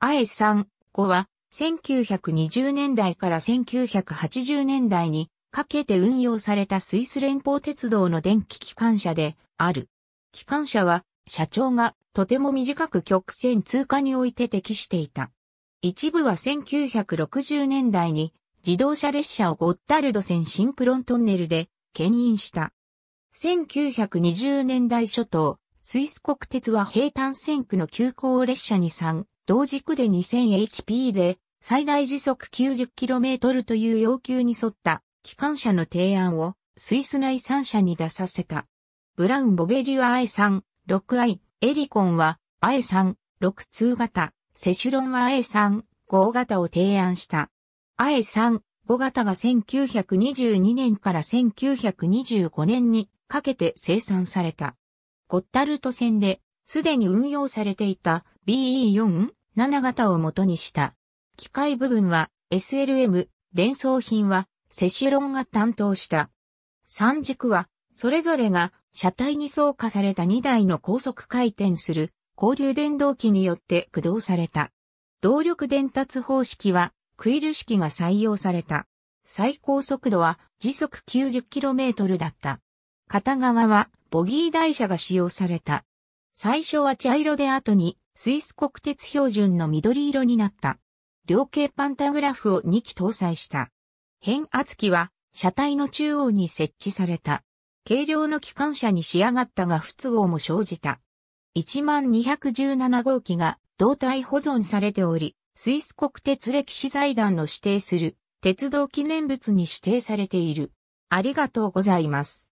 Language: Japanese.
愛さん、子は、1920年代から1980年代にかけて運用されたスイス連邦鉄道の電気機関車である。機関車は社長がとても短く曲線通過において適していた。一部は1960年代に自動車列車をゴッタルド線シンプロントンネルで牽引した。1920年代初頭、スイス国鉄は平坦線区の急行列車に3、同軸で 2000HP で最大時速 90km という要求に沿った機関車の提案をスイス内3社に出させた。ブラウン・ボベリュア i3、6i、エリコンは i3、6-2型、セシュロンは i3、5型を提案した。i3、5型が1922年から1925年にかけて生産された。ゴッタルト戦で、すでに運用されていた BE4、7型を元にした。機械部分は SLM、伝送品はセシロンが担当した。3軸は、それぞれが車体に装加された2台の高速回転する交流電動機によって駆動された。動力伝達方式はクイル式が採用された。最高速度は時速 90km だった。片側はボギー台車が使用された。最初は茶色で後にスイス国鉄標準の緑色になった。両形パンタグラフを2機搭載した。変圧器は車体の中央に設置された。軽量の機関車に仕上がったが不都合も生じた。1217号機が胴体保存されており、スイス国鉄歴史財団の指定する鉄道記念物に指定されている。ありがとうございます。